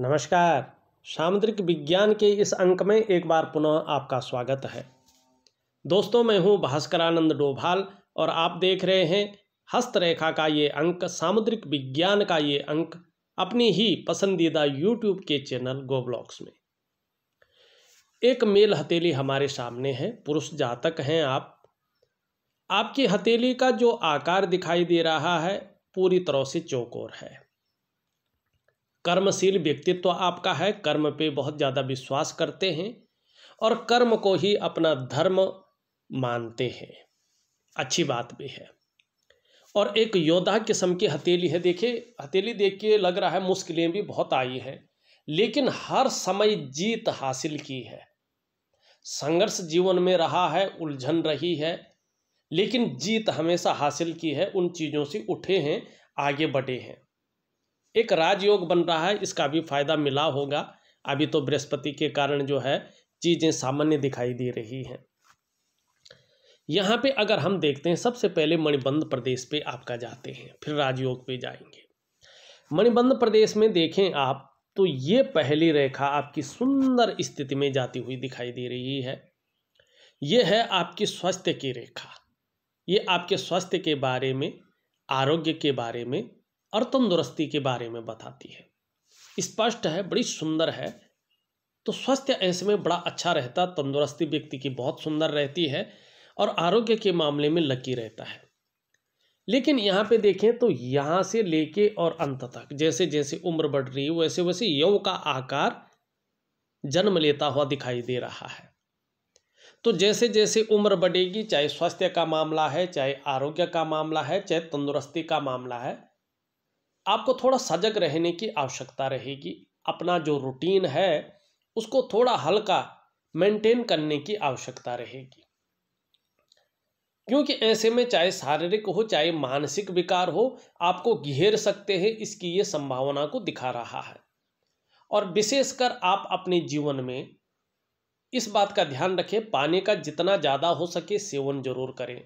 नमस्कार सामुद्रिक विज्ञान के इस अंक में एक बार पुनः आपका स्वागत है दोस्तों मैं हूं भास्करानंद डोभाल और आप देख रहे हैं हस्तरेखा का ये अंक सामुद्रिक विज्ञान का ये अंक अपनी ही पसंदीदा यूट्यूब के चैनल गोब्लॉक्स में एक मेल हथेली हमारे सामने है पुरुष जातक हैं आप आपकी हथेली का जो आकार दिखाई दे रहा है पूरी तरह से चौकोर है कर्मशील व्यक्तित्व तो आपका है कर्म पे बहुत ज़्यादा विश्वास करते हैं और कर्म को ही अपना धर्म मानते हैं अच्छी बात भी है और एक योद्धा किस्म की हथेली है देखिए हथेली देख के लग रहा है मुश्किलें भी बहुत आई हैं लेकिन हर समय जीत हासिल की है संघर्ष जीवन में रहा है उलझन रही है लेकिन जीत हमेशा हासिल की है उन चीज़ों से उठे हैं आगे बढ़े हैं एक राजयोग बन रहा है इसका भी फायदा मिला होगा अभी तो बृहस्पति के कारण जो है चीज़ें सामान्य दिखाई दे रही हैं यहाँ पे अगर हम देखते हैं सबसे पहले मणिबंध प्रदेश पे आपका जाते हैं फिर राजयोग पे जाएंगे मणिबंध प्रदेश में देखें आप तो ये पहली रेखा आपकी सुंदर स्थिति में जाती हुई दिखाई दे रही है ये है आपकी स्वास्थ्य की रेखा ये आपके स्वास्थ्य के बारे में आरोग्य के बारे में और तंदुरुस्ती के बारे में बताती है स्पष्ट है बड़ी सुंदर है तो स्वास्थ्य ऐसे में बड़ा अच्छा रहता तंदुरुस्ती व्यक्ति की बहुत सुंदर रहती है और आरोग्य के मामले में लकी रहता है लेकिन यहाँ पे देखें तो यहाँ से लेके और अंत तक जैसे जैसे उम्र बढ़ रही है वैसे वैसे यव का आकार जन्म लेता हुआ दिखाई दे रहा है तो जैसे जैसे उम्र बढ़ेगी चाहे स्वास्थ्य का मामला है चाहे आरोग्य का मामला है चाहे तंदुरुस्ती का मामला है आपको थोड़ा सजग रहने की आवश्यकता रहेगी अपना जो रूटीन है उसको थोड़ा हल्का मेंटेन करने की आवश्यकता रहेगी क्योंकि ऐसे में चाहे शारीरिक हो चाहे मानसिक विकार हो आपको घेर सकते हैं इसकी ये संभावना को दिखा रहा है और विशेषकर आप अपने जीवन में इस बात का ध्यान रखें पानी का जितना ज़्यादा हो सके सेवन जरूर करें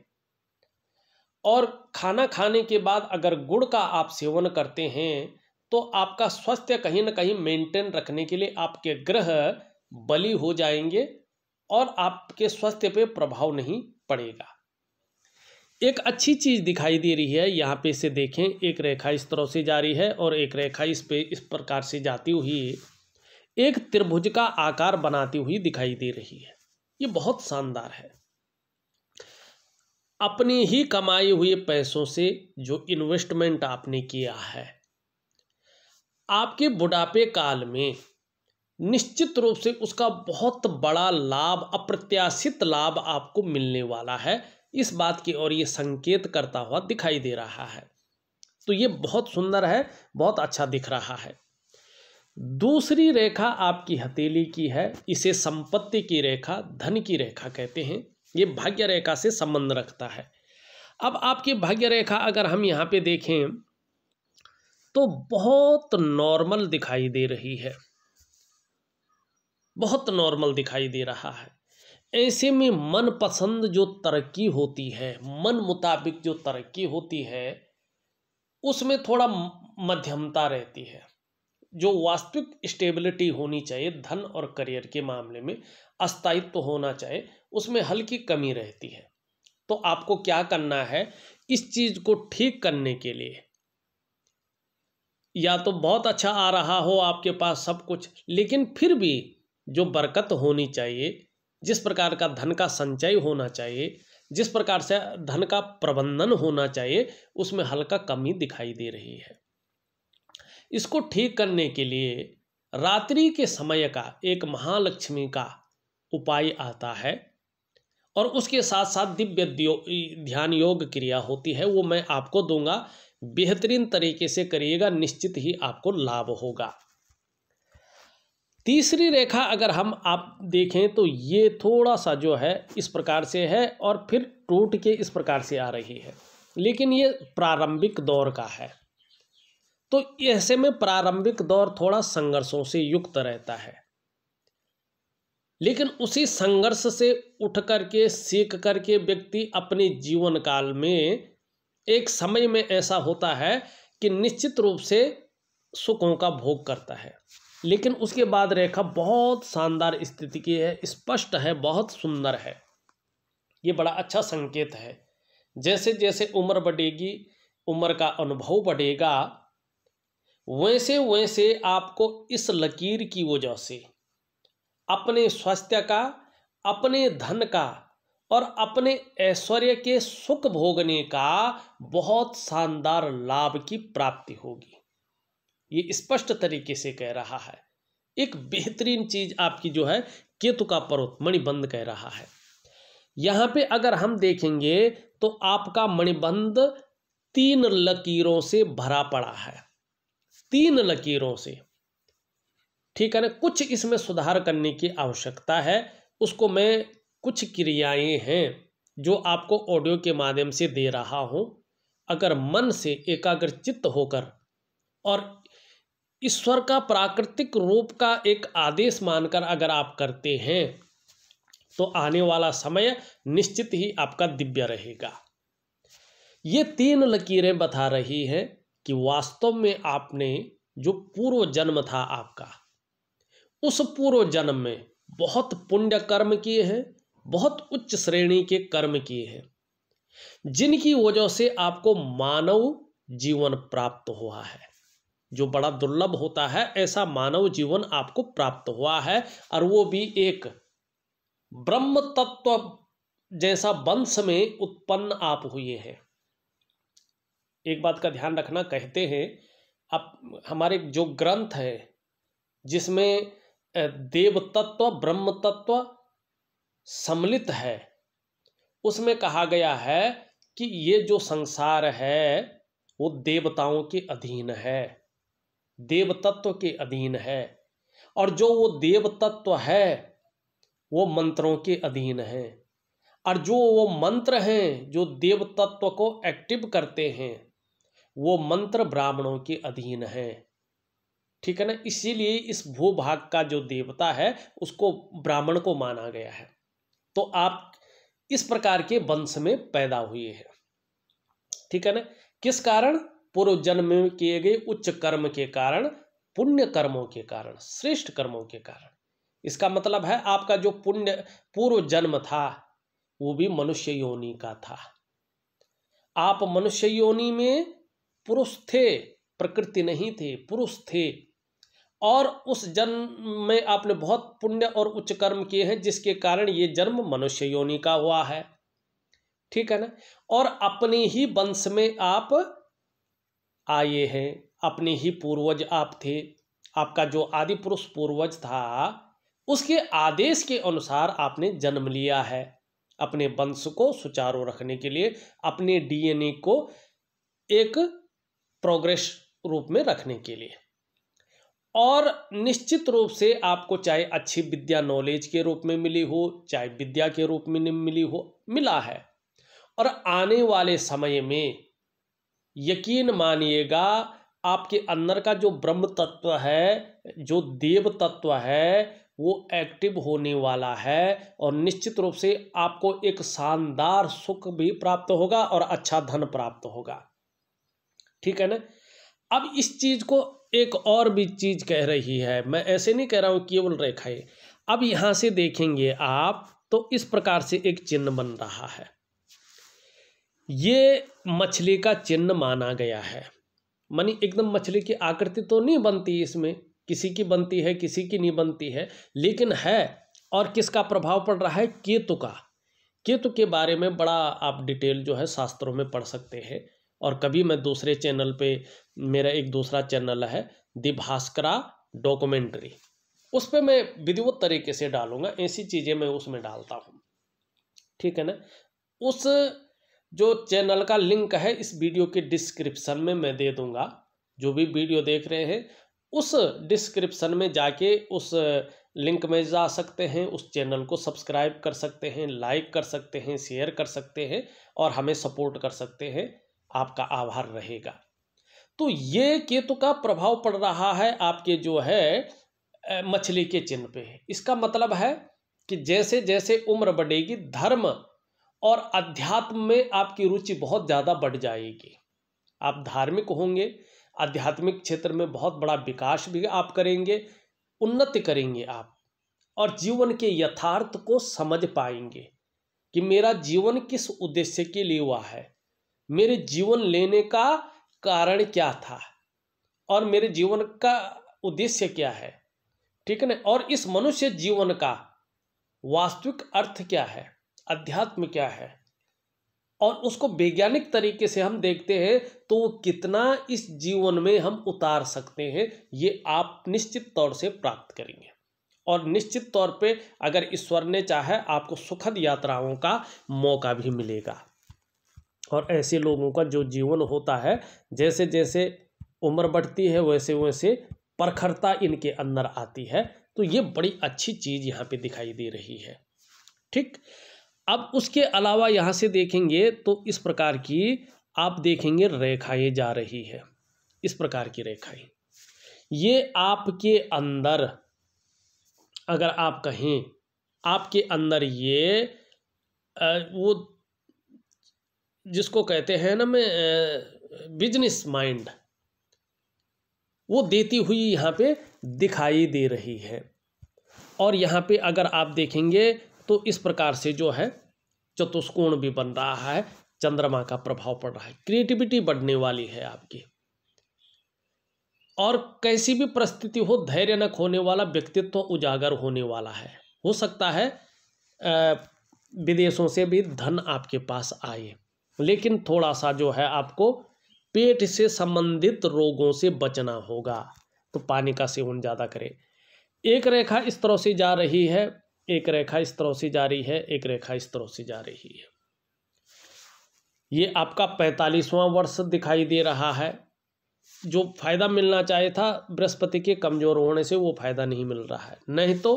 और खाना खाने के बाद अगर गुड़ का आप सेवन करते हैं तो आपका स्वास्थ्य कहीं ना कहीं मेंटेन रखने के लिए आपके ग्रह बली हो जाएंगे और आपके स्वास्थ्य पे प्रभाव नहीं पड़ेगा एक अच्छी चीज़ दिखाई दे रही है यहाँ पे इसे देखें एक रेखा इस तरह से जा रही है और एक रेखा इस पे इस प्रकार से जाती हुई एक त्रिभुज का आकार बनाती हुई दिखाई दे रही है ये बहुत शानदार है अपनी ही कमाए हुए पैसों से जो इन्वेस्टमेंट आपने किया है आपके बुढ़ापे काल में निश्चित रूप से उसका बहुत बड़ा लाभ अप्रत्याशित लाभ आपको मिलने वाला है इस बात की और ये संकेत करता हुआ दिखाई दे रहा है तो ये बहुत सुंदर है बहुत अच्छा दिख रहा है दूसरी रेखा आपकी हथेली की है इसे संपत्ति की रेखा धन की रेखा कहते हैं ये भाग्य रेखा से संबंध रखता है अब आपकी भाग्य रेखा अगर हम यहाँ पे देखें तो बहुत नॉर्मल दिखाई दे रही है बहुत नॉर्मल दिखाई दे रहा है ऐसे में मनपसंद जो तरक्की होती है मन मुताबिक जो तरक्की होती है उसमें थोड़ा मध्यमता रहती है जो वास्तविक स्टेबिलिटी होनी चाहिए धन और करियर के मामले में अस्थायित्व तो होना चाहिए उसमें हल्की कमी रहती है तो आपको क्या करना है इस चीज़ को ठीक करने के लिए या तो बहुत अच्छा आ रहा हो आपके पास सब कुछ लेकिन फिर भी जो बरकत होनी चाहिए जिस प्रकार का धन का संचय होना चाहिए जिस प्रकार से धन का प्रबंधन होना चाहिए उसमें हल्का कमी दिखाई दे रही है इसको ठीक करने के लिए रात्रि के समय का एक महालक्ष्मी का उपाय आता है और उसके साथ साथ दिव्य ध्यान योग क्रिया होती है वो मैं आपको दूंगा बेहतरीन तरीके से करिएगा निश्चित ही आपको लाभ होगा तीसरी रेखा अगर हम आप देखें तो ये थोड़ा सा जो है इस प्रकार से है और फिर टूट के इस प्रकार से आ रही है लेकिन ये प्रारंभिक दौर का है तो ऐसे में प्रारंभिक दौर थोड़ा संघर्षों से युक्त रहता है लेकिन उसी संघर्ष से उठ करके सीख करके व्यक्ति अपने जीवन काल में एक समय में ऐसा होता है कि निश्चित रूप से सुखों का भोग करता है लेकिन उसके बाद रेखा बहुत शानदार स्थिति की है स्पष्ट है बहुत सुंदर है ये बड़ा अच्छा संकेत है जैसे जैसे उम्र बढ़ेगी उम्र का अनुभव बढ़ेगा वैसे वैसे आपको इस लकीर की वजह से अपने स्वास्थ्य का अपने धन का और अपने ऐश्वर्य के सुख भोगने का बहुत शानदार लाभ की प्राप्ति होगी ये स्पष्ट तरीके से कह रहा है एक बेहतरीन चीज आपकी जो है केतु का पर्वत मणिबंध कह रहा है यहां पे अगर हम देखेंगे तो आपका मणिबंध तीन लकीरों से भरा पड़ा है तीन लकीरों से ठीक है ना कुछ इसमें सुधार करने की आवश्यकता है उसको मैं कुछ क्रियाएं हैं जो आपको ऑडियो के माध्यम से दे रहा हूं अगर मन से एकाग्र चित्त होकर और ईश्वर का प्राकृतिक रूप का एक आदेश मानकर अगर आप करते हैं तो आने वाला समय निश्चित ही आपका दिव्य रहेगा ये तीन लकीरें बता रही हैं कि वास्तव में आपने जो पूर्व जन्म था आपका उस पूर्व जन्म में बहुत पुण्य कर्म किए हैं बहुत उच्च श्रेणी के कर्म किए हैं जिनकी वजह से आपको मानव जीवन प्राप्त हुआ है जो बड़ा दुर्लभ होता है ऐसा मानव जीवन आपको प्राप्त हुआ है और वो भी एक ब्रह्म तत्व जैसा वंश में उत्पन्न आप हुए हैं एक बात का ध्यान रखना कहते हैं आप हमारे जो ग्रंथ है जिसमें देव तत्व ब्रह्म तत्व सम्मिलित है उसमें कहा गया है कि ये जो संसार है वो देवताओं के अधीन है देव तत्व के अधीन है और जो वो देव तत्व है वो मंत्रों के अधीन है और जो वो मंत्र हैं जो देव तत्व को एक्टिव करते हैं वो मंत्र ब्राह्मणों के अधीन हैं ठीक है ना इसीलिए इस भूभाग का जो देवता है उसको ब्राह्मण को माना गया है तो आप इस प्रकार के वंश में पैदा हुए हैं ठीक है ना किस कारण पूर्व जन्म में किए गए उच्च कर्म के कारण पुण्य कर्मों के कारण श्रेष्ठ कर्मों के कारण इसका मतलब है आपका जो पुण्य पूर्व जन्म था वो भी मनुष्य योनि का था आप मनुष्य योनि में पुरुष थे प्रकृति नहीं थे पुरुष थे और उस जन्म में आपने बहुत पुण्य और उच्च कर्म किए हैं जिसके कारण ये जन्म मनुष्य योनि का हुआ है ठीक है ना और अपने ही वंश में आप आए हैं अपने ही पूर्वज आप थे आपका जो आदि पुरुष पूर्वज था उसके आदेश के अनुसार आपने जन्म लिया है अपने वंश को सुचारू रखने के लिए अपने डीएनए को एक प्रोग्रेस रूप में रखने के लिए और निश्चित रूप से आपको चाहे अच्छी विद्या नॉलेज के रूप में मिली हो चाहे विद्या के रूप में मिली हो मिला है और आने वाले समय में यकीन मानिएगा आपके अंदर का जो ब्रह्म तत्व है जो देव तत्व है वो एक्टिव होने वाला है और निश्चित रूप से आपको एक शानदार सुख भी प्राप्त होगा और अच्छा धन प्राप्त होगा ठीक है ना अब इस चीज को एक और भी चीज़ कह रही है मैं ऐसे नहीं कह रहा हूँ केवल रेखाएं अब यहाँ से देखेंगे आप तो इस प्रकार से एक चिन्ह बन रहा है ये मछली का चिन्ह माना गया है मानी एकदम मछली की आकृति तो नहीं बनती इसमें किसी की बनती है किसी की नहीं बनती है लेकिन है और किसका प्रभाव पड़ रहा है केतु का केतु के बारे में बड़ा आप डिटेल जो है शास्त्रों में पढ़ सकते हैं और कभी मैं दूसरे चैनल पे मेरा एक दूसरा चैनल है दि भास्करा डॉक्यूमेंट्री उस पर मैं विधिवत तरीके से डालूंगा ऐसी चीज़ें मैं उसमें डालता हूँ ठीक है ना उस जो चैनल का लिंक है इस वीडियो के डिस्क्रिप्शन में मैं दे दूंगा जो भी वीडियो देख रहे हैं उस डिस्क्रिप्शन में जाके उस लिंक में जा सकते हैं उस चैनल को सब्सक्राइब कर सकते हैं लाइक कर सकते हैं शेयर कर सकते हैं और हमें सपोर्ट कर सकते हैं आपका आभार रहेगा तो ये केतु का प्रभाव पड़ रहा है आपके जो है मछली के चिन्ह पे इसका मतलब है कि जैसे जैसे उम्र बढ़ेगी धर्म और अध्यात्म में आपकी रुचि बहुत ज़्यादा बढ़ जाएगी आप धार्मिक होंगे आध्यात्मिक क्षेत्र में बहुत बड़ा विकास भी आप करेंगे उन्नति करेंगे आप और जीवन के यथार्थ को समझ पाएंगे कि मेरा जीवन किस उद्देश्य के लिए हुआ है मेरे जीवन लेने का कारण क्या था और मेरे जीवन का उद्देश्य क्या है ठीक है ना और इस मनुष्य जीवन का वास्तविक अर्थ क्या है अध्यात्म क्या है और उसको वैज्ञानिक तरीके से हम देखते हैं तो वो कितना इस जीवन में हम उतार सकते हैं ये आप निश्चित तौर से प्राप्त करेंगे और निश्चित तौर पे अगर ईश्वर ने चाहे आपको सुखद यात्राओं का मौका भी मिलेगा और ऐसे लोगों का जो जीवन होता है जैसे जैसे उम्र बढ़ती है वैसे वैसे प्रखरता इनके अंदर आती है तो ये बड़ी अच्छी चीज़ यहाँ पे दिखाई दे रही है ठीक अब उसके अलावा यहाँ से देखेंगे तो इस प्रकार की आप देखेंगे रेखाएं जा रही है इस प्रकार की रेखाएं ये आपके अंदर अगर आप कहें आपके अंदर ये वो जिसको कहते हैं ना मैं बिजनेस माइंड वो देती हुई यहाँ पे दिखाई दे रही है और यहाँ पे अगर आप देखेंगे तो इस प्रकार से जो है चतुष्कोण भी बन रहा है चंद्रमा का प्रभाव पड़ रहा है क्रिएटिविटी बढ़ने वाली है आपकी और कैसी भी परिस्थिति हो धैर्य न खोने वाला व्यक्तित्व उजागर होने वाला है हो सकता है विदेशों से भी धन आपके पास आए लेकिन थोड़ा सा जो है आपको पेट से संबंधित रोगों से बचना होगा तो पानी का सेवन ज़्यादा करें एक रेखा इस तरह से जा रही है एक रेखा इस तरह से जा रही है एक रेखा इस तरह से जा रही है ये आपका पैंतालीसवां वर्ष दिखाई दे रहा है जो फायदा मिलना चाहिए था बृहस्पति के कमजोर होने से वो फायदा नहीं मिल रहा है नहीं तो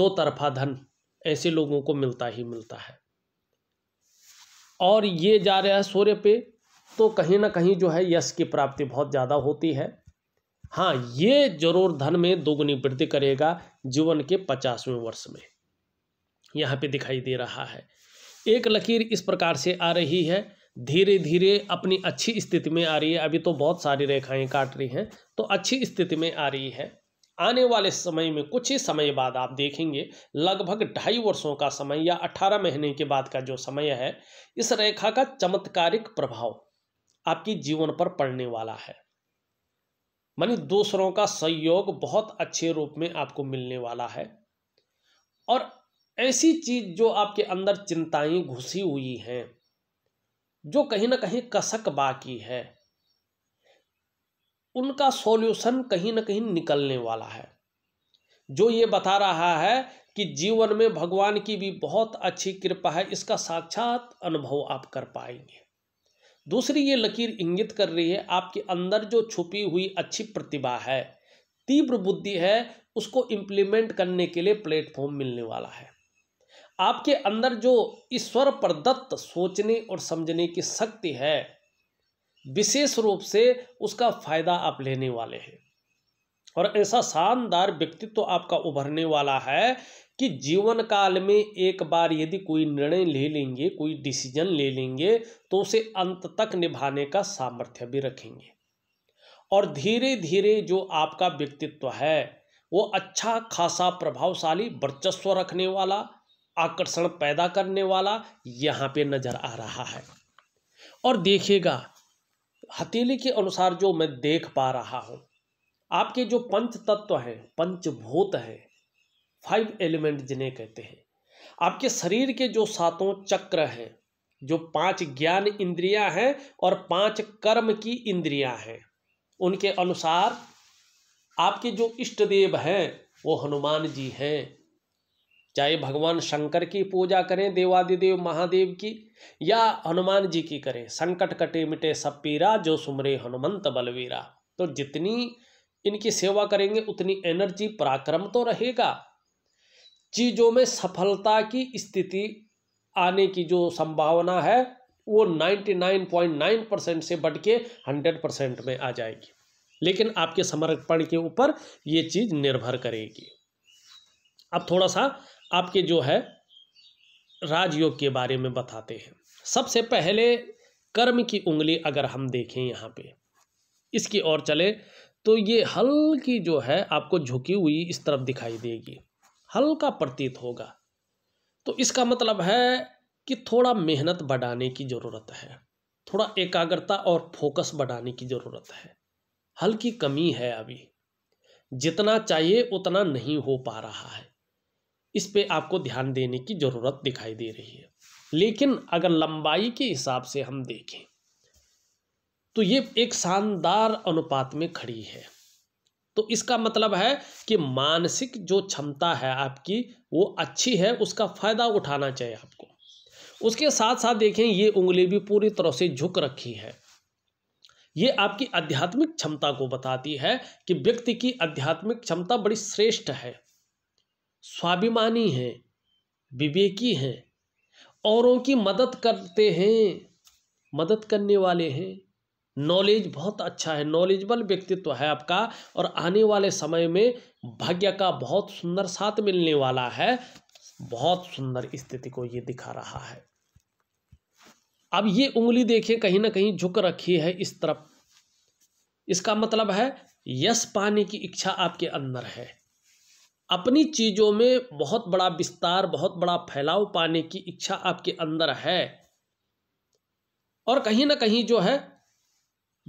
दो तरफा धन ऐसे लोगों को मिलता ही मिलता है और ये जा रहा है सूर्य पे तो कहीं ना कहीं जो है यश की प्राप्ति बहुत ज़्यादा होती है हाँ ये जरूर धन में दोगुनी वृद्धि करेगा जीवन के पचासवें वर्ष में यहाँ पे दिखाई दे रहा है एक लकीर इस प्रकार से आ रही है धीरे धीरे अपनी अच्छी स्थिति में आ रही है अभी तो बहुत सारी रेखाएं काट रही हैं तो अच्छी स्थिति में आ रही है आने वाले समय में कुछ ही समय बाद आप देखेंगे लगभग ढाई वर्षों का समय या अठारह महीने के बाद का जो समय है इस रेखा का चमत्कारिक प्रभाव आपकी जीवन पर पड़ने वाला है मानी दूसरों का सहयोग बहुत अच्छे रूप में आपको मिलने वाला है और ऐसी चीज जो आपके अंदर चिंताएं घुसी हुई हैं जो कहीं ना कहीं कसक बाकी है उनका सॉल्यूशन कहीं ना कहीं निकलने वाला है जो ये बता रहा है कि जीवन में भगवान की भी बहुत अच्छी कृपा है इसका साक्षात अनुभव आप कर पाएंगे दूसरी ये लकीर इंगित कर रही है आपके अंदर जो छुपी हुई अच्छी प्रतिभा है तीव्र बुद्धि है उसको इम्प्लीमेंट करने के लिए प्लेटफॉर्म मिलने वाला है आपके अंदर जो ईश्वर प्रदत्त सोचने और समझने की शक्ति है विशेष रूप से उसका फ़ायदा आप लेने वाले हैं और ऐसा शानदार व्यक्तित्व तो आपका उभरने वाला है कि जीवन काल में एक बार यदि कोई निर्णय ले लेंगे कोई डिसीजन ले लेंगे तो उसे अंत तक निभाने का सामर्थ्य भी रखेंगे और धीरे धीरे जो आपका व्यक्तित्व है वो अच्छा खासा प्रभावशाली वर्चस्व रखने वाला आकर्षण पैदा करने वाला यहाँ पे नज़र आ रहा है और देखिएगा हथेली के अनुसार जो मैं देख पा रहा हूँ आपके जो पंच तत्व हैं पंचभूत हैं फाइव एलिमेंट जिन्हें कहते हैं आपके शरीर के जो सातों चक्र हैं जो पांच ज्ञान इंद्रियां हैं और पांच कर्म की इंद्रियां हैं उनके अनुसार आपके जो इष्ट देव हैं वो हनुमान जी हैं चाहे भगवान शंकर की पूजा करें देवादिदेव महादेव की या हनुमान जी की करें संकट कटे मिटे सब पीरा जो सुमरे हनुमंत बलवीरा तो जितनी इनकी सेवा करेंगे उतनी एनर्जी पराक्रम तो रहेगा चीज़ों में सफलता की स्थिति आने की जो संभावना है वो 99.9 परसेंट से बढ़ के हंड्रेड परसेंट में आ जाएगी लेकिन आपके समर्पण के ऊपर ये चीज़ निर्भर करेगी अब थोड़ा सा आपके जो है राजयोग के बारे में बताते हैं सबसे पहले कर्म की उंगली अगर हम देखें यहाँ पे इसकी ओर चले तो ये हल्की जो है आपको झुकी हुई इस तरफ दिखाई देगी हल्का प्रतीत होगा तो इसका मतलब है कि थोड़ा मेहनत बढ़ाने की ज़रूरत है थोड़ा एकाग्रता और फोकस बढ़ाने की ज़रूरत है हल्की कमी है अभी जितना चाहिए उतना नहीं हो पा रहा है इस पर आपको ध्यान देने की ज़रूरत दिखाई दे रही है लेकिन अगर लंबाई के हिसाब से हम देखें तो ये एक शानदार अनुपात में खड़ी है तो इसका मतलब है कि मानसिक जो क्षमता है आपकी वो अच्छी है उसका फ़ायदा उठाना चाहिए आपको उसके साथ साथ देखें ये उंगली भी पूरी तरह से झुक रखी है ये आपकी आध्यात्मिक क्षमता को बताती है कि व्यक्ति की आध्यात्मिक क्षमता बड़ी श्रेष्ठ है स्वाभिमानी हैं विवेकी हैं औरों की मदद करते हैं मदद करने वाले हैं नॉलेज बहुत अच्छा है नॉलेजबल व्यक्तित्व तो है आपका और आने वाले समय में भाग्य का बहुत सुंदर साथ मिलने वाला है बहुत सुंदर स्थिति को ये दिखा रहा है अब ये उंगली देखें कहीं ना कहीं झुक रखी है इस तरफ इसका मतलब है यश पाने की इच्छा आपके अंदर है अपनी चीज़ों में बहुत बड़ा विस्तार बहुत बड़ा फैलाव पाने की इच्छा आपके अंदर है और कहीं ना कहीं जो है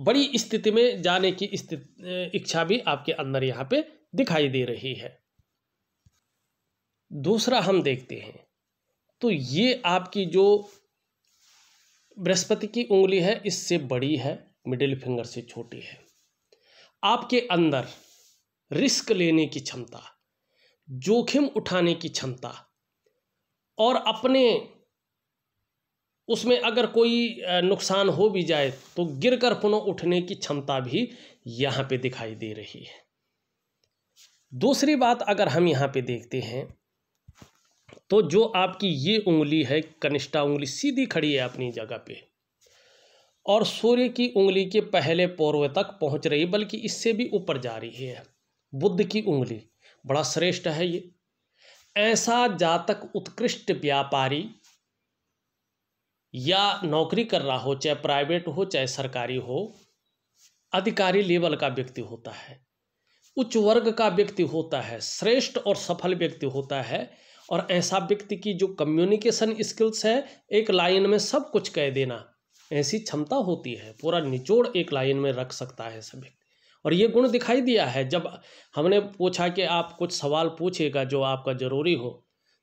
बड़ी स्थिति में जाने की इच्छा भी आपके अंदर यहाँ पे दिखाई दे रही है दूसरा हम देखते हैं तो ये आपकी जो बृहस्पति की उंगली है इससे बड़ी है मिडिल फिंगर से छोटी है आपके अंदर रिस्क लेने की क्षमता जोखिम उठाने की क्षमता और अपने उसमें अगर कोई नुकसान हो भी जाए तो गिर कर पुनः उठने की क्षमता भी यहाँ पे दिखाई दे रही है दूसरी बात अगर हम यहाँ पे देखते हैं तो जो आपकी ये उंगली है कनिष्ठा उंगली सीधी खड़ी है अपनी जगह पे और सूर्य की उंगली के पहले पौर्व तक पहुंच रही है बल्कि इससे भी ऊपर जा रही है बुद्ध की उंगली बड़ा श्रेष्ठ है ये ऐसा जातक उत्कृष्ट व्यापारी या नौकरी कर रहा हो चाहे प्राइवेट हो चाहे सरकारी हो अधिकारी लेवल का व्यक्ति होता है उच्च वर्ग का व्यक्ति होता है श्रेष्ठ और सफल व्यक्ति होता है और ऐसा व्यक्ति की जो कम्युनिकेशन स्किल्स है एक लाइन में सब कुछ कह देना ऐसी क्षमता होती है पूरा निचोड़ एक लाइन में रख सकता है सभी और ये गुण दिखाई दिया है जब हमने पूछा कि आप कुछ सवाल पूछेगा जो आपका जरूरी हो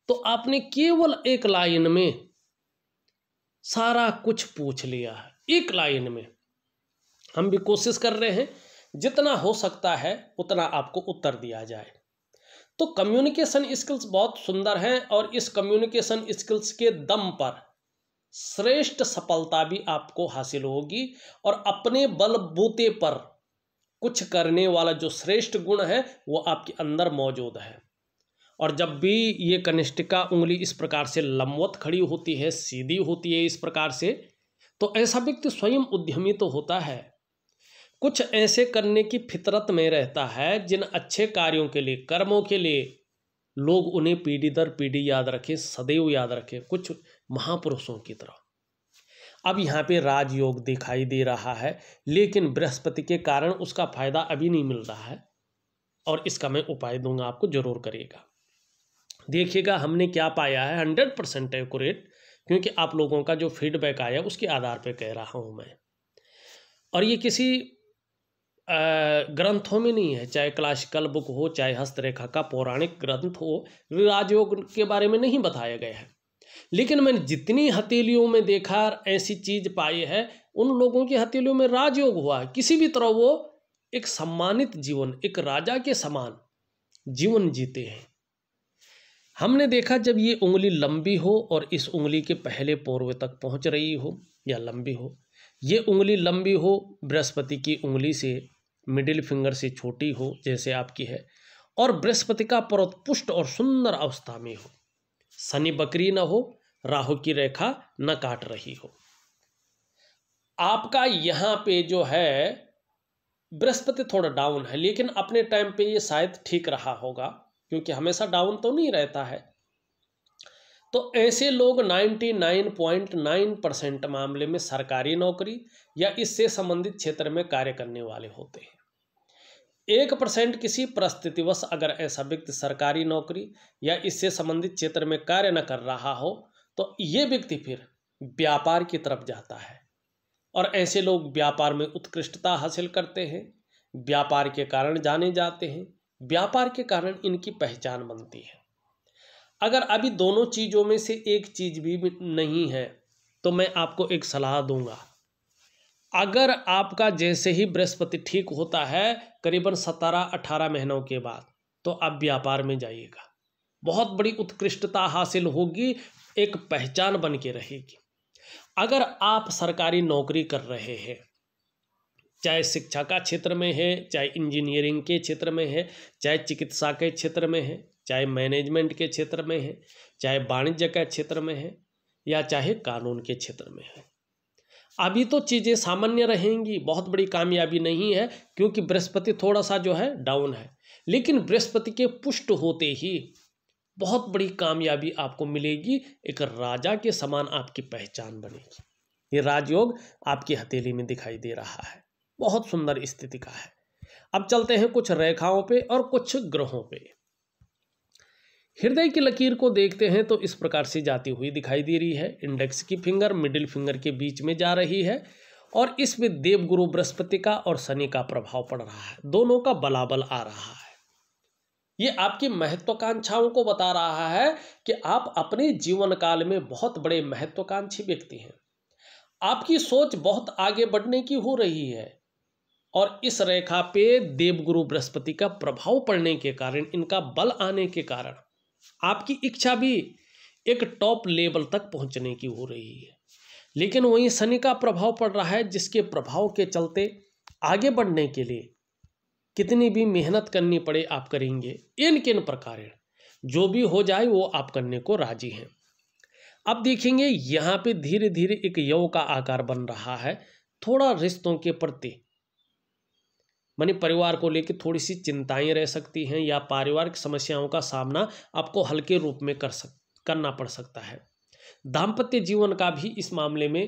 तो आपने केवल एक लाइन में सारा कुछ पूछ लिया है एक लाइन में हम भी कोशिश कर रहे हैं जितना हो सकता है उतना आपको उत्तर दिया जाए तो कम्युनिकेशन स्किल्स बहुत सुंदर हैं और इस कम्युनिकेशन स्किल्स के दम पर श्रेष्ठ सफलता भी आपको हासिल होगी और अपने बलबूते पर कुछ करने वाला जो श्रेष्ठ गुण है वो आपके अंदर मौजूद है और जब भी ये कनिष्ठिका उंगली इस प्रकार से लंबवत खड़ी होती है सीधी होती है इस प्रकार से तो ऐसा व्यक्ति स्वयं उद्यमी तो होता है कुछ ऐसे करने की फितरत में रहता है जिन अच्छे कार्यों के लिए कर्मों के लिए लोग उन्हें पीढ़ी दर पीढ़ी याद रखें सदैव याद रखें कुछ महापुरुषों की तरह अब यहाँ पे राजयोग दिखाई दे रहा है लेकिन बृहस्पति के कारण उसका फायदा अभी नहीं मिल रहा है और इसका मैं उपाय दूंगा आपको जरूर करिएगा देखिएगा हमने क्या पाया है हंड्रेड परसेंट एकट क्योंकि आप लोगों का जो फीडबैक आया उसके आधार पर कह रहा हूँ मैं और ये किसी ग्रंथों में नहीं है चाहे क्लासिकल बुक हो चाहे हस्तरेखा का पौराणिक ग्रंथ हो राजयोग के बारे में नहीं बताया गया है लेकिन मैंने जितनी हथेलियों में देखा ऐसी चीज़ पाई है उन लोगों की हथेलियों में राजयोग हुआ है किसी भी तरह वो एक सम्मानित जीवन एक राजा के समान जीवन जीते हैं हमने देखा जब ये उंगली लंबी हो और इस उंगली के पहले पूर्व तक पहुंच रही हो या लंबी हो ये उंगली लंबी हो बृहस्पति की उंगली से मिडिल फिंगर से छोटी हो जैसे आपकी है और बृहस्पति का पर्वत पुष्ट और सुंदर अवस्था में हो शनि बकरी ना हो राहु की रेखा न काट रही हो आपका यहां पे जो है बृहस्पति थोड़ा डाउन है लेकिन अपने टाइम पे ये शायद ठीक रहा होगा क्योंकि हमेशा डाउन तो नहीं रहता है तो ऐसे लोग 99.9 परसेंट मामले में सरकारी नौकरी या इससे संबंधित क्षेत्र में कार्य करने वाले होते हैं एक परसेंट किसी परिस्थितिवश अगर ऐसा व्यक्ति सरकारी नौकरी या इससे संबंधित क्षेत्र में कार्य न कर रहा हो तो ये व्यक्ति फिर व्यापार की तरफ जाता है और ऐसे लोग व्यापार में उत्कृष्टता हासिल करते हैं व्यापार के कारण जाने जाते हैं व्यापार के कारण इनकी पहचान बनती है अगर अभी दोनों चीज़ों में से एक चीज़ भी नहीं है तो मैं आपको एक सलाह दूंगा अगर आपका जैसे ही बृहस्पति ठीक होता है करीबन सतारह अठारह महीनों के बाद तो आप व्यापार में जाइएगा बहुत बड़ी उत्कृष्टता हासिल होगी एक पहचान बन के रहेगी अगर आप सरकारी नौकरी कर रहे हैं चाहे शिक्षा का क्षेत्र में है चाहे इंजीनियरिंग के क्षेत्र में है चाहे चिकित्सा के क्षेत्र में है चाहे मैनेजमेंट के क्षेत्र में है चाहे वाणिज्य के क्षेत्र में है या चाहे कानून के क्षेत्र में है अभी तो चीज़ें सामान्य रहेंगी बहुत बड़ी कामयाबी नहीं है क्योंकि बृहस्पति थोड़ा सा जो है डाउन है लेकिन बृहस्पति के पुष्ट होते ही बहुत बड़ी कामयाबी आपको मिलेगी एक राजा के समान आपकी पहचान बनेगी ये राजयोग आपकी हथेली में दिखाई दे रहा है बहुत सुंदर स्थिति का है अब चलते हैं कुछ रेखाओं पे और कुछ ग्रहों पे हृदय की लकीर को देखते हैं तो इस प्रकार से जाती हुई दिखाई दे रही है इंडेक्स की फिंगर मिडिल फिंगर के बीच में जा रही है और इसमें देवगुरु बृहस्पति का और शनि का प्रभाव पड़ रहा है दोनों का बलाबल आ रहा है ये आपकी महत्वाकांक्षाओं को बता रहा है कि आप अपने जीवन काल में बहुत बड़े महत्वाकांक्षी व्यक्ति हैं आपकी सोच बहुत आगे बढ़ने की हो रही है और इस रेखा पे देवगुरु बृहस्पति का प्रभाव पड़ने के कारण इनका बल आने के कारण आपकी इच्छा भी एक टॉप लेवल तक पहुंचने की हो रही है लेकिन वहीं शनि का प्रभाव पड़ रहा है जिसके प्रभाव के चलते आगे बढ़ने के लिए कितनी भी मेहनत करनी पड़े आप करेंगे इन किन प्रकार जो भी हो जाए वो आप करने को राजी हैं अब देखेंगे यहाँ पे धीरे धीरे एक यव का आकार बन रहा है थोड़ा रिश्तों के प्रति मैंने परिवार को लेकर थोड़ी सी चिंताएं रह सकती हैं या पारिवारिक समस्याओं का सामना आपको हल्के रूप में कर सक करना पड़ सकता है दाम्पत्य जीवन का भी इस मामले में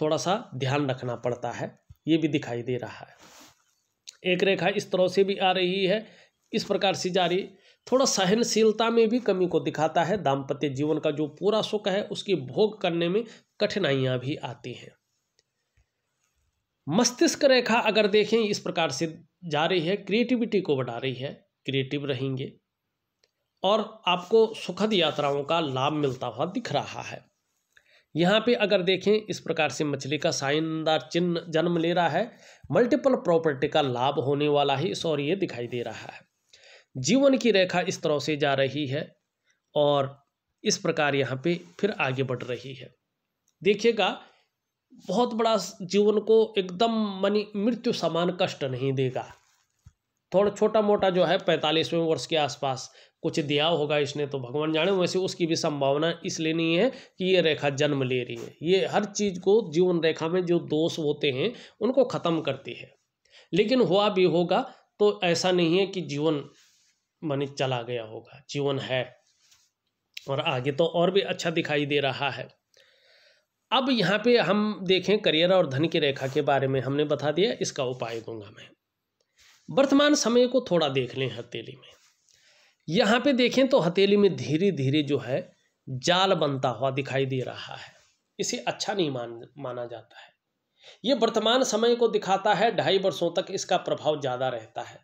थोड़ा सा ध्यान रखना पड़ता है ये भी दिखाई दे रहा है एक रेखा इस तरह से भी आ रही है इस प्रकार से जारी थोड़ा सहनशीलता में भी कमी को दिखाता है दाम्पत्य जीवन का जो पूरा सुख है उसकी भोग करने में कठिनाइयां भी आती हैं मस्तिष्क रेखा अगर देखें इस प्रकार से जा रही है क्रिएटिविटी को बढ़ा रही है क्रिएटिव रहेंगे और आपको सुखद यात्राओं का लाभ मिलता हुआ दिख रहा है यहाँ पे अगर देखें इस प्रकार से मछली का साइनदार चिन्ह जन्म ले रहा है मल्टीपल प्रॉपर्टी का लाभ होने वाला ही इस और ये दिखाई दे रहा है जीवन की रेखा इस तरह से जा रही है और इस प्रकार यहाँ पे फिर आगे बढ़ रही है देखिएगा बहुत बड़ा जीवन को एकदम मनी मृत्यु समान कष्ट नहीं देगा थोड़ा छोटा मोटा जो है पैंतालीसवें वर्ष के आसपास कुछ दिया होगा इसने तो भगवान जाने वैसे उसकी भी संभावना इसलिए नहीं है कि ये रेखा जन्म ले रही है ये हर चीज़ को जीवन रेखा में जो दोष होते हैं उनको ख़त्म करती है लेकिन हुआ भी होगा तो ऐसा नहीं है कि जीवन मानी चला गया होगा जीवन है और आगे तो और भी अच्छा दिखाई दे रहा है अब यहाँ पे हम देखें करियर और धन की रेखा के बारे में हमने बता दिया इसका उपाय दूंगा मैं वर्तमान समय को थोड़ा देख लें हथेली में यहाँ पे देखें तो हथेली में धीरे धीरे जो है जाल बनता हुआ दिखाई दे रहा है इसे अच्छा नहीं मान माना जाता है ये वर्तमान समय को दिखाता है ढाई वर्षों तक इसका प्रभाव ज़्यादा रहता है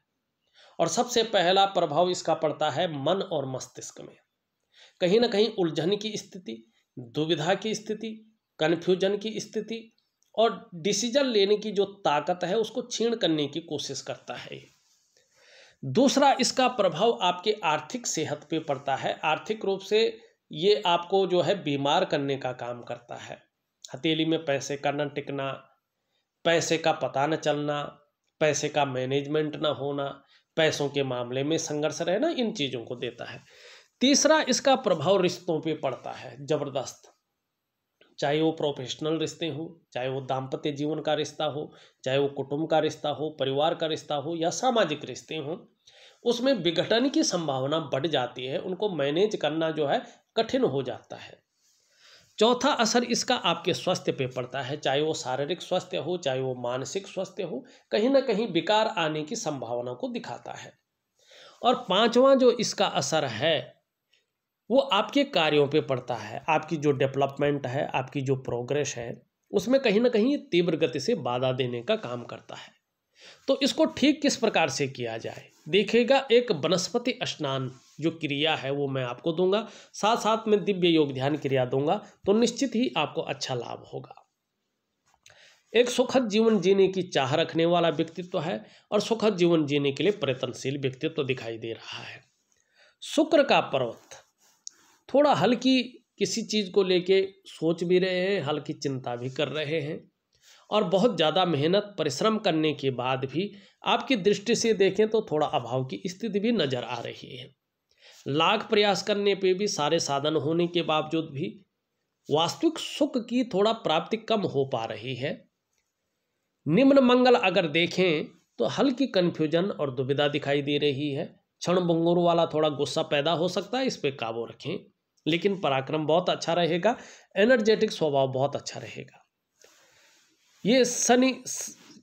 और सबसे पहला प्रभाव इसका पड़ता है मन और मस्तिष्क में कहीं ना कहीं उलझन की स्थिति दुविधा की स्थिति कन्फ्यूजन की स्थिति और डिसीजन लेने की जो ताकत है उसको छीण करने की कोशिश करता है दूसरा इसका प्रभाव आपके आर्थिक सेहत पे पड़ता है आर्थिक रूप से ये आपको जो है बीमार करने का काम करता है हथेली में पैसे का न टिकना पैसे का पता न चलना पैसे का मैनेजमेंट ना होना पैसों के मामले में संघर्ष रहना इन चीज़ों को देता है तीसरा इसका प्रभाव रिश्तों पे पड़ता है ज़बरदस्त चाहे वो प्रोफेशनल रिश्ते हों चाहे वो दाम्पत्य जीवन का रिश्ता हो चाहे वो कुटुंब का रिश्ता हो परिवार का रिश्ता हो या सामाजिक रिश्ते हों उसमें विघटन की संभावना बढ़ जाती है उनको मैनेज करना जो है कठिन हो जाता है चौथा असर इसका आपके स्वास्थ्य पे पड़ता है चाहे वो शारीरिक स्वास्थ्य हो चाहे वो मानसिक स्वास्थ्य हो कहीं ना कहीं विकार आने की संभावना को दिखाता है और पांचवा जो इसका असर है वो आपके कार्यों पे पड़ता है आपकी जो डेवलपमेंट है आपकी जो प्रोग्रेस है उसमें कहीं ना कहीं तीव्र गति से बाधा देने का काम करता है तो इसको ठीक किस प्रकार से किया जाए देखेगा एक वनस्पति स्नान जो क्रिया है वो मैं आपको दूंगा साथ साथ में दिव्य योग ध्यान क्रिया दूंगा तो निश्चित ही आपको अच्छा लाभ होगा एक सुखद जीवन जीने की चाह रखने वाला व्यक्तित्व तो है और सुखद जीवन जीने के लिए प्रयत्नशील व्यक्तित्व तो दिखाई दे रहा है शुक्र का पर्वत थोड़ा हल्की किसी चीज़ को लेके सोच भी रहे हैं हल्की चिंता भी कर रहे हैं और बहुत ज़्यादा मेहनत परिश्रम करने के बाद भी आपकी दृष्टि से देखें तो थोड़ा अभाव की स्थिति भी नज़र आ रही है लाख प्रयास करने पे भी सारे साधन होने के बावजूद भी वास्तविक सुख की थोड़ा प्राप्ति कम हो पा रही है निम्न मंगल अगर देखें तो हल्की कन्फ्यूजन और दुविधा दिखाई दे रही है क्षण भंगुर वाला थोड़ा गुस्सा पैदा हो सकता है इस पर काबू रखें लेकिन पराक्रम बहुत अच्छा रहेगा एनर्जेटिक स्वभाव बहुत अच्छा रहेगा ये शनि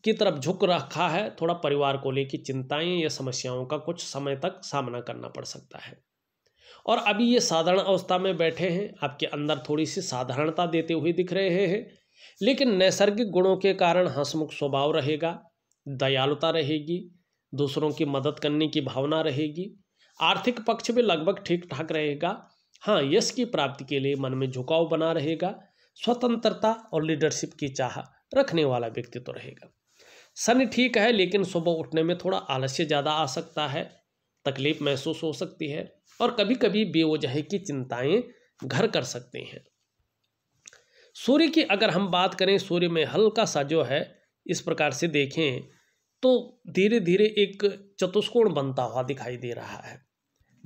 की तरफ झुक रखा है थोड़ा परिवार को लेकर चिंताएं या समस्याओं का कुछ समय तक सामना करना पड़ सकता है और अभी ये साधारण अवस्था में बैठे हैं आपके अंदर थोड़ी सी साधारणता देते हुए दिख रहे हैं लेकिन नैसर्गिक गुणों के कारण हंसमुख स्वभाव रहेगा दयालुता रहेगी दूसरों की मदद करने की भावना रहेगी आर्थिक पक्ष भी लगभग ठीक ठाक रहेगा हाँ यश की प्राप्ति के लिए मन में झुकाव बना रहेगा स्वतंत्रता और लीडरशिप की चाह रखने वाला व्यक्ति तो रहेगा शनि ठीक है लेकिन सुबह उठने में थोड़ा आलस्य ज़्यादा आ सकता है तकलीफ महसूस हो सकती है और कभी कभी बेवजह की चिंताएं घर कर सकते हैं सूर्य की अगर हम बात करें सूर्य में हल्का सा जो है इस प्रकार से देखें तो धीरे धीरे एक चतुष्कोण बनता हुआ दिखाई दे रहा है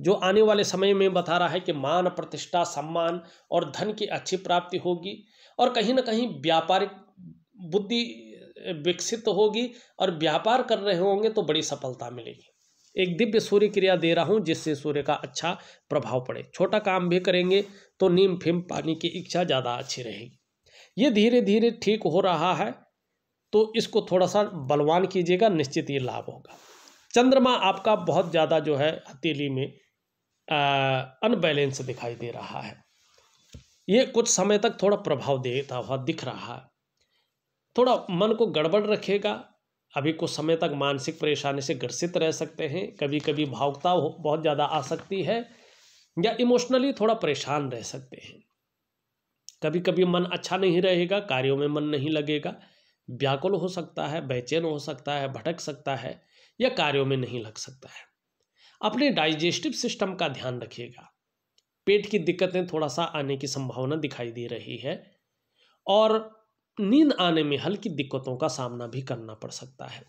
जो आने वाले समय में बता रहा है कि मान प्रतिष्ठा सम्मान और धन की अच्छी प्राप्ति होगी और कहीं ना कहीं व्यापारिक बुद्धि विकसित तो होगी और व्यापार कर रहे होंगे तो बड़ी सफलता मिलेगी एक दिव्य सूर्य क्रिया दे रहा हूँ जिससे सूर्य का अच्छा प्रभाव पड़े छोटा काम भी करेंगे तो नीम फिम पानी की इच्छा ज़्यादा अच्छी रहेगी ये धीरे धीरे ठीक हो रहा है तो इसको थोड़ा सा बलवान कीजिएगा निश्चित ही लाभ होगा चंद्रमा आपका बहुत ज़्यादा जो है हथेली में अनबैलेंस दिखाई दे रहा है ये कुछ समय तक थोड़ा प्रभाव देता हुआ दिख रहा है थोड़ा मन को गड़बड़ रखेगा अभी कुछ समय तक मानसिक परेशानी से ग्रसित रह सकते हैं कभी कभी भावुकता बहुत ज़्यादा आ सकती है या इमोशनली थोड़ा परेशान रह सकते हैं कभी कभी मन अच्छा नहीं रहेगा कार्यों में मन नहीं लगेगा व्याकुल हो सकता है बेचैन हो सकता है भटक सकता है या कार्यों में नहीं लग सकता है अपने डाइजेस्टिव सिस्टम का ध्यान रखिएगा पेट की दिक्कतें थोड़ा सा आने की संभावना दिखाई दे रही है और नींद आने में हल्की दिक्कतों का सामना भी करना पड़ सकता है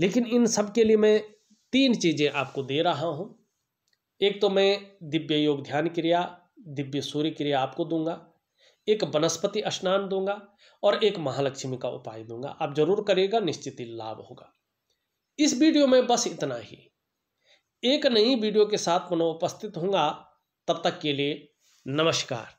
लेकिन इन सब के लिए मैं तीन चीज़ें आपको दे रहा हूँ एक तो मैं दिव्य योग ध्यान क्रिया दिव्य सूर्य क्रिया आपको दूंगा एक वनस्पति स्नान दूंगा और एक महालक्ष्मी का उपाय दूंगा आप जरूर करिएगा निश्चित ही लाभ होगा इस वीडियो में बस इतना ही एक नई वीडियो के साथ पुनः उपस्थित होंगे तब तक के लिए नमस्कार